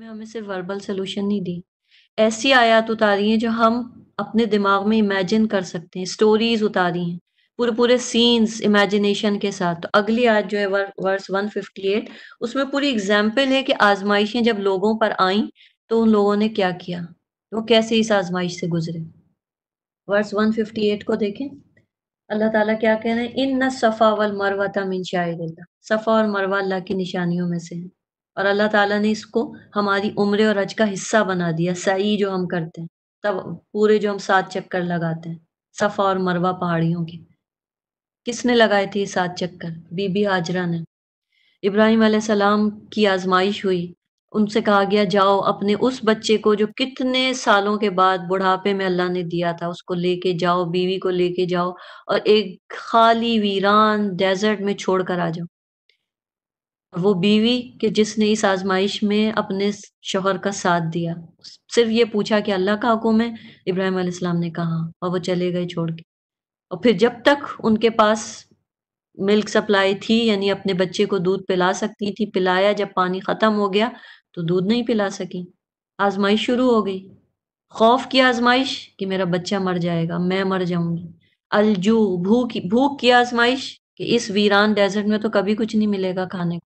में हमें सिर्फ वर्बल सोल्यूशन नहीं दी ऐसी आयात उतारी हैं जो हम अपने दिमाग में इमेजिन कर सकते हैं स्टोरीज उतारी हैं पूरे पूरे सीन्स इमेजिनेशन के साथ तो अगली आज जो है वर, वर्स 158 उसमें पूरी एग्जाम्पल है कि आजमाइशें जब लोगों पर आईं तो उन लोगों ने क्या किया वो कैसे इस आजमाइश से गुजरे वर्स 158 को देखें अल्लाह ताला क्या कह रहे हैं इन न सफ़ा वल मरवा तमिन शाह सफ़ा और मरवा अल्लाह की निशानियों में से है और अल्लाह ताला ने इसको हमारी उम्र और हज का हिस्सा बना दिया सही जो हम करते हैं तब पूरे जो हम सात चक्कर लगाते हैं सफ़ा और मरवा पहाड़ियों के किसने लगाए थे ये सात चक्कर बीबी हाजरा ने इब्राहिम सलाम की आजमाइश हुई उनसे कहा गया जाओ अपने उस बच्चे को जो कितने सालों के बाद बुढ़ापे में अल्लाह ने दिया था उसको लेके जाओ बीवी को लेके जाओ और एक खाली वीरान डेजर्ट में छोड़कर आ जाओ वो बीवी के जिसने इस आजमाइश में अपने शोहर का साथ दिया सिर्फ ये पूछा कि अल्लाह का हुक्म है इब्राहिम अलैहिस्सलाम ने कहा और वो चले गए छोड़ के और फिर जब तक उनके पास मिल्क सप्लाई थी यानी अपने बच्चे को दूध पिला सकती थी पिलाया जब पानी ख़त्म हो गया तो दूध नहीं पिला सकी आजमाइश शुरू हो गई खौफ की आजमाइश कि मेरा बच्चा मर जाएगा मैं मर जाऊंगी अलजू भूख भूख की आजमाइश कि इस वीरान डेजर्ट में तो कभी कुछ नहीं मिलेगा खाने को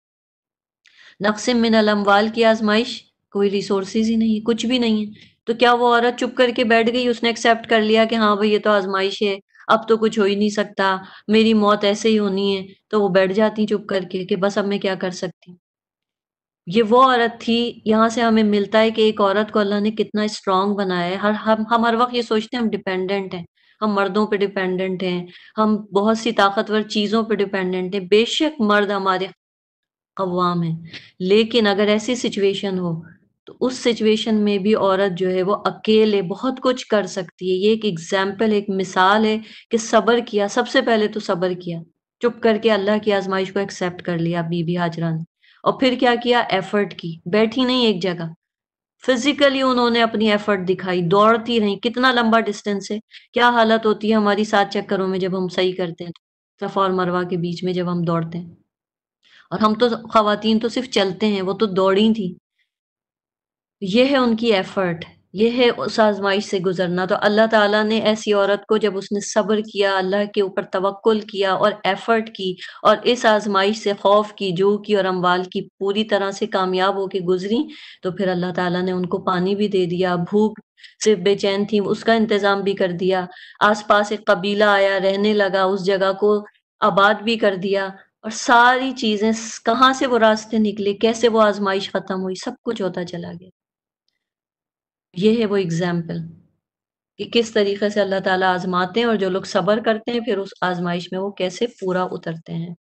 नक्सिम मिन अलमवाल की आजमाइश कोई रिसोर्सेज ही नहीं है कुछ भी नहीं है तो क्या वो औरत चुप करके बैठ गई उसने एक्सेप्ट कर लिया कि हाँ भाई ये तो आजमाइश है अब तो कुछ हो ही नहीं सकता मेरी मौत ऐसे ही होनी है तो वो बैठ जाती चुप करके कि बस अब मैं क्या कर सकती ये वो औरत थी यहाँ से हमें मिलता है कि एक औरत को अल्लाह ने कितना स्ट्रांग बनाया है हर हम हम हर वक्त ये सोचते हैं हम डिपेंडेंट हैं हम मर्दों पे डिपेंडेंट हैं हम बहुत सी ताकतवर चीज़ों पे डिपेंडेंट हैं बेशक मर्द हमारे कवाम है लेकिन अगर ऐसी सिचुएशन हो तो उस सिचुएशन में भी औरत जो है वो अकेले बहुत कुछ कर सकती है ये एक एग्जाम्पल एक मिसाल है कि सबर किया सबसे पहले तो सबर किया चुप करके अल्लाह की आजमाइश को एक्सेप्ट कर लिया बीबी हाजरा ने और फिर क्या किया एफर्ट की बैठी नहीं एक जगह फिजिकली उन्होंने अपनी एफर्ट दिखाई दौड़ती रही कितना लंबा डिस्टेंस है क्या हालत होती है हमारी सात चक्करों में जब हम सही करते हैं सफा तो और मरवा के बीच में जब हम दौड़ते हैं और हम तो खातन तो सिर्फ चलते हैं वो तो दौड़ी थी ये है उनकी एफर्ट ये है उस आजमाइश से गुजरना तो अल्लाह ताला ने ऐसी औरत को जब उसने सब्र किया अल्लाह के ऊपर तवक्ल किया और एफर्ट की और इस आजमाइश से खौफ की जो की और अम्बाल की पूरी तरह से कामयाब होके गुजरी तो फिर अल्लाह ताला ने उनको पानी भी दे दिया भूख से बेचैन थी उसका इंतजाम भी कर दिया आसपास एक कबीला आया रहने लगा उस जगह को आबाद भी कर दिया और सारी चीजें कहाँ से वो रास्ते निकले कैसे वो आजमाइश खत्म हुई सब कुछ होता चला गया ये है वो एग्जाम्पल कि किस तरीके से अल्लाह ताला आजमाते हैं और जो लोग सब्र करते हैं फिर उस आजमाइश में वो कैसे पूरा उतरते हैं